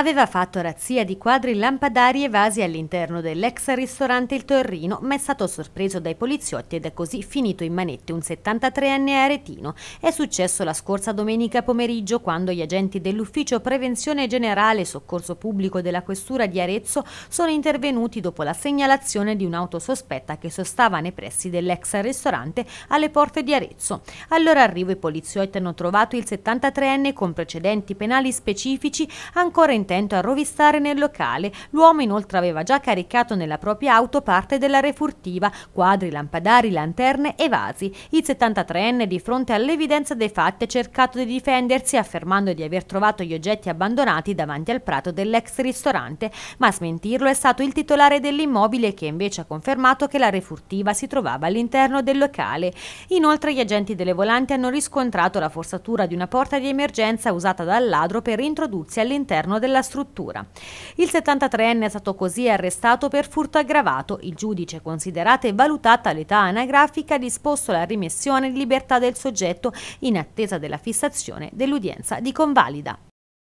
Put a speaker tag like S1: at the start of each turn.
S1: aveva fatto razzia di quadri lampadari evasi all'interno dell'ex ristorante Il Torrino, ma è stato sorpreso dai poliziotti ed è così finito in manette un 73enne aretino. È successo la scorsa domenica pomeriggio quando gli agenti dell'Ufficio Prevenzione Generale e Soccorso Pubblico della Questura di Arezzo sono intervenuti dopo la segnalazione di un'auto sospetta che sostava nei pressi dell'ex ristorante alle porte di Arezzo. Allora arrivo i poliziotti hanno trovato il 73enne con precedenti penali specifici ancora in intento a rovistare nel locale. L'uomo inoltre aveva già caricato nella propria auto parte della refurtiva, quadri, lampadari, lanterne e vasi. Il 73enne di fronte all'evidenza dei fatti ha cercato di difendersi affermando di aver trovato gli oggetti abbandonati davanti al prato dell'ex ristorante, ma a smentirlo è stato il titolare dell'immobile che invece ha confermato che la refurtiva si trovava all'interno del locale. Inoltre gli agenti delle volanti hanno riscontrato la forzatura di una porta di emergenza usata dal ladro per introdursi all'interno della della struttura. Il 73enne è stato così arrestato per furto aggravato. Il giudice, considerata e valutata l'età anagrafica, ha disposto la rimessione in libertà del soggetto in attesa della fissazione dell'udienza di convalida.